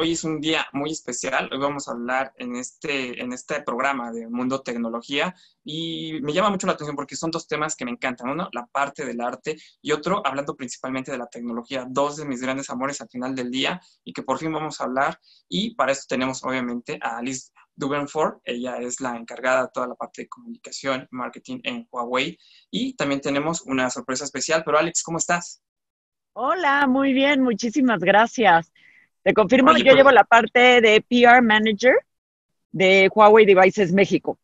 Hoy es un día muy especial. Hoy vamos a hablar en este, en este programa de Mundo Tecnología y me llama mucho la atención porque son dos temas que me encantan. Uno, la parte del arte y otro, hablando principalmente de la tecnología. Dos de mis grandes amores al final del día y que por fin vamos a hablar. Y para esto tenemos obviamente a Alice Dubenford. Ella es la encargada de toda la parte de comunicación, marketing en Huawei. Y también tenemos una sorpresa especial. Pero Alex, ¿cómo estás? Hola, muy bien, muchísimas gracias. Te confirmo, que yo pues llevo la parte de PR Manager de Huawei Devices México.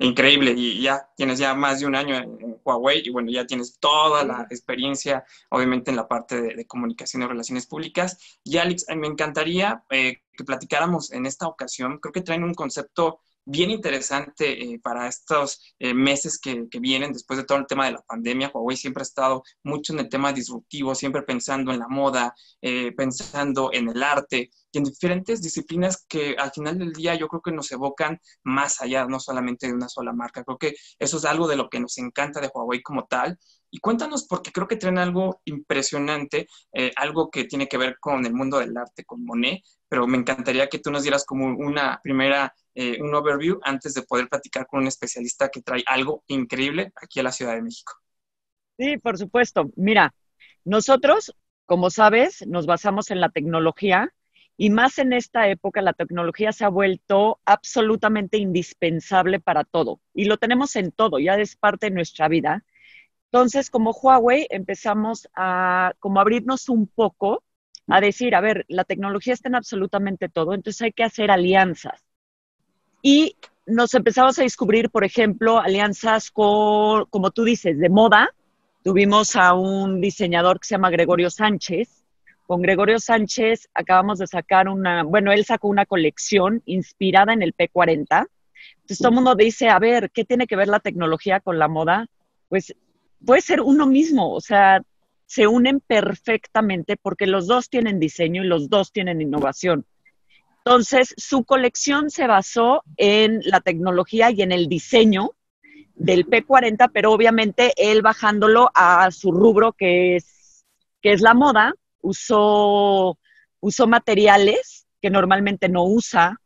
Increíble, y ya tienes ya más de un año en Huawei y bueno, ya tienes toda la experiencia, obviamente, en la parte de, comunicación y relaciones públicas. Y Alex, me encantaría eh, que platicáramos en esta ocasión. Creo que traen un concepto bien interesante eh, para estos eh, meses que, vienen después de todo el tema de la pandemia. Huawei siempre ha estado mucho en el tema disruptivo, siempre pensando en la moda, eh, pensando en el arte y en diferentes disciplinas que al final del día yo creo que nos evocan más allá, no solamente de una sola marca. Creo que eso es algo de lo que nos encanta de Huawei como tal y cuéntanos, porque creo que traen algo impresionante, eh, algo que tiene que ver con el mundo del arte, con Monet, pero me encantaría que tú nos dieras como una primera, eh, un overview antes de poder platicar con un especialista que trae algo increíble aquí a la Ciudad de México. Sí, por supuesto. Mira, nosotros, como sabes, nos basamos en la tecnología y más en esta época la tecnología se ha vuelto absolutamente indispensable para todo y lo tenemos en todo, ya es parte de nuestra vida. Entonces, como Huawei, empezamos a como abrirnos un poco a decir, a ver, la tecnología está en absolutamente todo, entonces hay que hacer alianzas. Y nos empezamos a descubrir, por ejemplo, alianzas con, como tú dices, de moda. Tuvimos a un diseñador que se llama Gregorio Sánchez. Con Gregorio Sánchez acabamos de sacar una, bueno, él sacó una colección inspirada en el P40. Entonces todo el mundo dice, a ver, ¿qué tiene que ver la tecnología con la moda? Pues puede ser uno mismo, o sea, se unen perfectamente porque los dos tienen diseño y los dos tienen innovación. Entonces, su colección se basó en la tecnología y en el diseño del P40, pero obviamente él bajándolo a su rubro que es, que es la moda, usó, usó materiales que normalmente no usa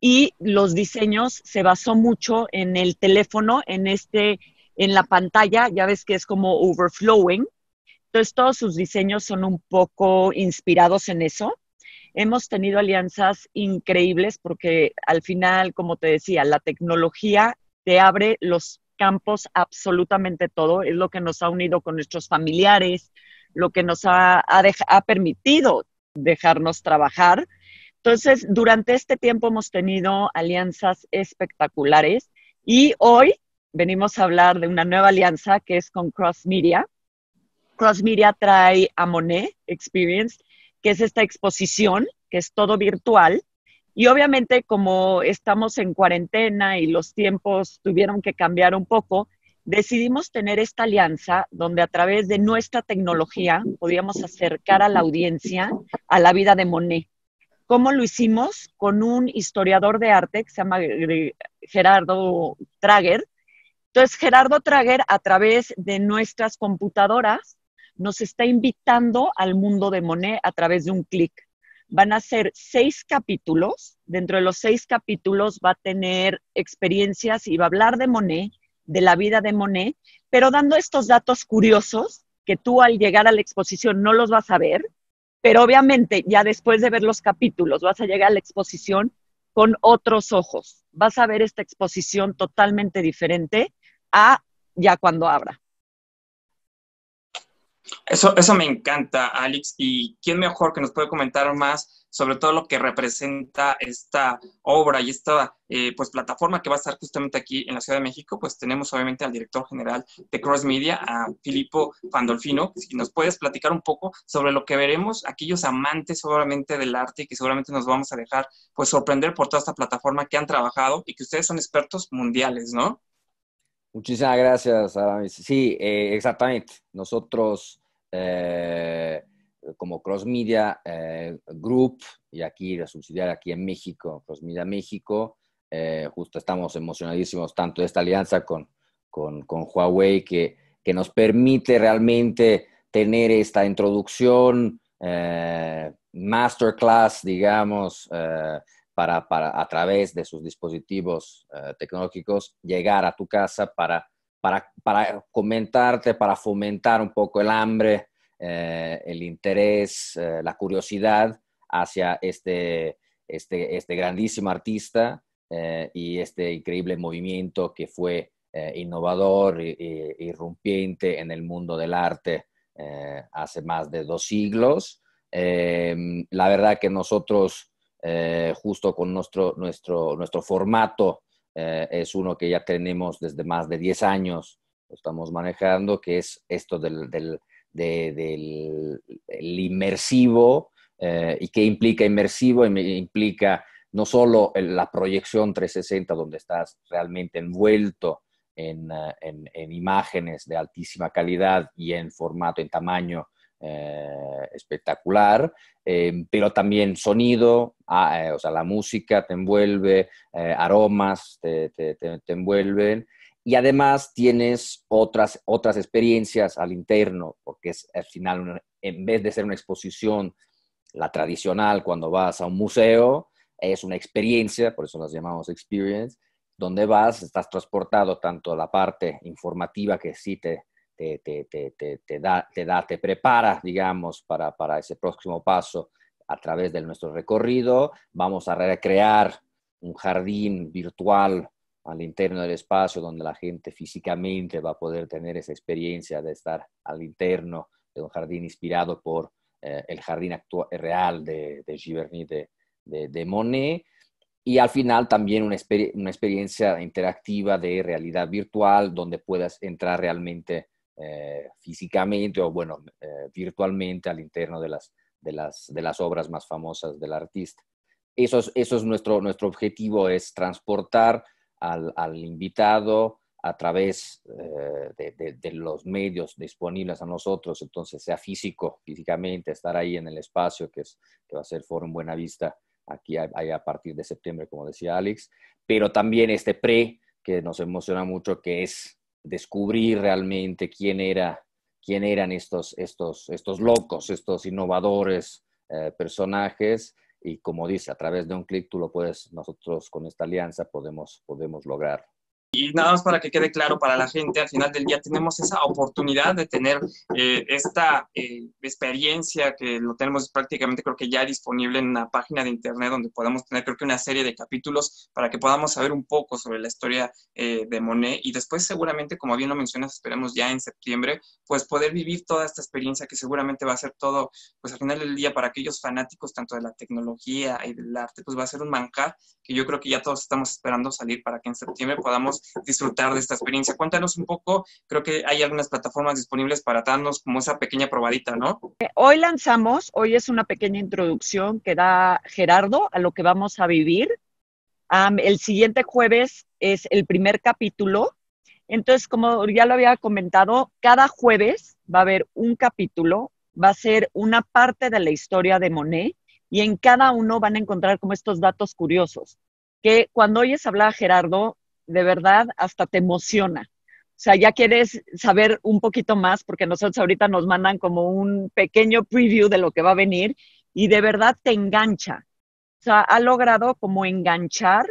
y los diseños se basó mucho en el teléfono, en este en la pantalla, ya ves que es como overflowing. Entonces, todos sus diseños son un poco inspirados en eso. Hemos tenido alianzas increíbles porque al final, como te decía, la tecnología te abre los campos absolutamente todo. Es lo que nos ha unido con nuestros familiares, lo que nos ha, ha, permitido dejarnos trabajar. Entonces, durante este tiempo hemos tenido alianzas espectaculares y hoy venimos a hablar de una nueva alianza que es con Cross Media. Cross Media trae a Monet Experience, que es esta exposición, que es todo virtual. Y obviamente como estamos en cuarentena y los tiempos tuvieron que cambiar un poco, decidimos tener esta alianza donde a través de nuestra tecnología podíamos acercar a la audiencia a la vida de Monet. ¿Cómo lo hicimos? Con un historiador de arte que se llama eh, Gerardo Trager, entonces, Gerardo Trager, a través de nuestras computadoras, nos está invitando al mundo de Monet a través de un clic. Van a ser seis capítulos. Dentro de los seis capítulos va a tener experiencias y va a hablar de Monet, de la vida de Monet, pero dando estos datos curiosos que tú al llegar a la exposición no los vas a ver, pero obviamente ya después de ver los capítulos vas a llegar a la exposición con otros ojos. Vas a ver esta exposición totalmente diferente a ya cuando abra. Eso, eso me encanta, Alex. ¿Y quién mejor que nos puede comentar más sobre todo lo que representa esta obra y esta eh, pues, plataforma que va a estar justamente aquí en la Ciudad de México? Pues tenemos obviamente al director general de Cross Media, a Filippo Pandolfino. Si nos puedes platicar un poco sobre lo que veremos, aquellos amantes seguramente del arte y que seguramente nos vamos a dejar pues sorprender por toda esta plataforma que han trabajado y que ustedes son expertos mundiales, ¿no? Muchísimas gracias, Sí, eh, exactamente. Nosotros, eh, como Cross Media eh, Group, y aquí la subsidiaria aquí en México, Cross Media México, justo estamos emocionadísimos tanto de esta alianza con, Huawei que, que, nos permite realmente tener esta introducción, masterclass, digamos, para, a través de sus dispositivos eh, tecnológicos llegar a tu casa para, para, comentarte, para fomentar un poco el hambre, eh, el interés, eh, la curiosidad hacia este, este, este grandísimo artista y este increíble movimiento que fue innovador e, irrumpiente en el mundo del arte hace más de dos siglos. Em, la verdad que nosotros eh, justo con nuestro, nuestro, nuestro formato, eh, es uno que ya tenemos desde más de 10 años, lo estamos manejando, que es esto del, inmersivo eh, y que implica inmersivo, implica no solo la proyección 360 donde estás realmente envuelto en, imágenes de altísima calidad y en formato, en tamaño eh, espectacular, em, pero también sonido, ah, eh, o sea, la música te envuelve, eh, aromas te, envuelven. Y además tienes otras, otras experiencias al interno, porque es al final, en vez de ser una exposición, la tradicional cuando vas a un museo, es una experiencia, por eso las llamamos experience, donde vas, estás transportado tanto a la parte informativa que sí te, te, te, te, te, da, te, da, te prepara, digamos, para, para, ese próximo paso a través de nuestro recorrido. Vamos a recrear un jardín virtual al interno del espacio donde la gente físicamente va a poder tener esa experiencia de estar al interno de un jardín inspirado por eh, el jardín actual, real de, Giverny de, de, Monet y al final también una, experiencia interactiva de realidad virtual donde puedas entrar realmente eh, físicamente o, bueno, eh, virtualmente al interno de las, de, las, de las obras más famosas del artista. Eso es, nuestro, nuestro objetivo, es transportar al, invitado a través eh, de, los medios disponibles a nosotros, entonces sea físico, físicamente, estar ahí en el espacio que, es, que va a ser Forum Vista aquí ahí a partir de septiembre, como decía Alex, pero también este pre que nos emociona mucho, que es descubrir realmente quién era quién eran estos, estos, estos locos, estos innovadores eh, personajes. Y como dice, a través de un clic tú lo puedes, nosotros con esta alianza podemos, podemos lograr y nada más para que quede claro para la gente, al final del día tenemos esa oportunidad de tener eh, esta eh, experiencia que lo tenemos prácticamente creo que ya disponible en una página de internet donde podemos tener creo que una serie de capítulos para que podamos saber un poco sobre la historia eh, de Monet y después seguramente, como bien lo mencionas, esperemos ya en septiembre, pues poder vivir toda esta experiencia que seguramente va a ser todo, pues al final del día para aquellos fanáticos tanto de la tecnología y del arte, pues va a ser un manjar que yo creo que ya todos estamos esperando salir para que en septiembre podamos disfrutar de esta experiencia. Cuéntanos un poco, creo que hay algunas plataformas disponibles para darnos como esa pequeña probadita, ¿no? Eh, hoy lanzamos, hoy es una pequeña introducción que da Gerardo a lo que vamos a vivir. el siguiente jueves es el primer capítulo. Entonces, como ya lo había comentado, cada jueves va a haber un capítulo, va a ser una parte de la historia de Monet y en cada uno van a encontrar como estos datos curiosos, que cuando oyes hablar a Gerardo, de verdad hasta te emociona. O sea, ya quieres saber un poquito más porque nosotros ahorita nos mandan como un pequeño preview de lo que va a venir y de verdad te engancha. O sea, ha logrado como enganchar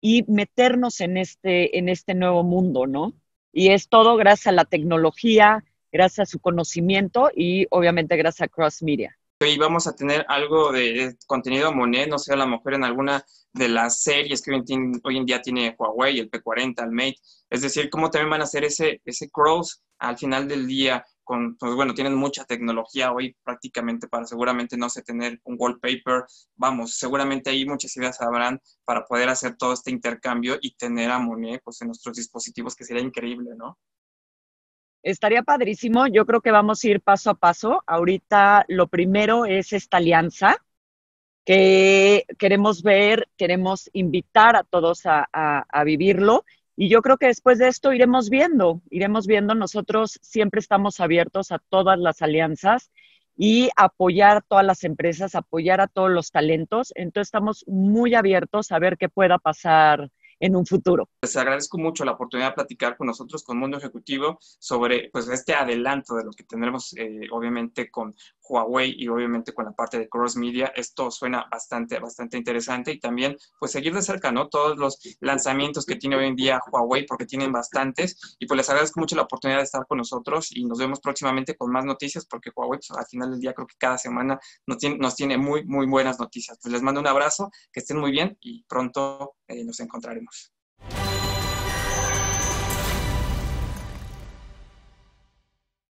y meternos en este, en este nuevo mundo, ¿no? Y es todo gracias a la tecnología, gracias a su conocimiento y obviamente gracias a Crossmedia hoy vamos a tener algo de contenido Monet, no sé, a lo mejor en alguna de las series que hoy, en, día tiene Huawei, el P40, el Mate, es decir, cómo también van a hacer ese, ese cross al final del día, con, pues bueno, tienen mucha tecnología hoy prácticamente para seguramente, no sé, tener un wallpaper, vamos, seguramente ahí muchas ideas habrán para poder hacer todo este intercambio y tener a Monet pues en nuestros dispositivos, que sería increíble, ¿no? Estaría padrísimo. Yo creo que vamos a ir paso a paso. Ahorita lo primero es esta alianza que queremos ver, queremos invitar a todos a, vivirlo. Y yo creo que después de esto iremos viendo, iremos viendo. Nosotros siempre estamos abiertos a todas las alianzas y apoyar a todas las empresas, apoyar a todos los talentos. Entonces estamos muy abiertos a ver qué pueda pasar en un futuro. Les pues agradezco mucho la oportunidad de platicar con nosotros, con Mundo Ejecutivo, sobre pues, este adelanto de lo que tendremos, eh, obviamente, con Huawei y obviamente con la parte de Cross Media. Esto suena bastante, bastante interesante y también pues seguir de cerca, ¿no? Todos los lanzamientos que tiene hoy en día Huawei, porque tienen bastantes. Y pues les agradezco mucho la oportunidad de estar con nosotros y nos vemos próximamente con más noticias, porque Huawei pues, al final del día creo que cada semana nos tiene, nos tiene muy, muy buenas noticias. Pues, les mando un abrazo, que estén muy bien y pronto eh, nos encontraremos.